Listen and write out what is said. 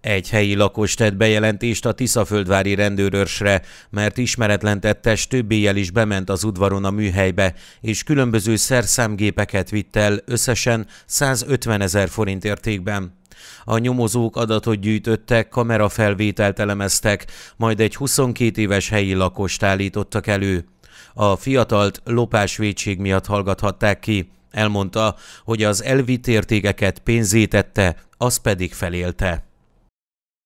Egy helyi lakos tett bejelentést a Tiszaföldvári rendőrösre, mert ismeretlen tettes több éjjel is bement az udvaron a műhelybe, és különböző szerszámgépeket vitt el összesen 150 ezer forint értékben. A nyomozók adatot gyűjtöttek, kamerafelvételt elemeztek, majd egy 22 éves helyi lakost állítottak elő. A fiatalt lopás védség miatt hallgathatták ki. Elmondta, hogy az elvitt értékeket pénzétette, az pedig felélte.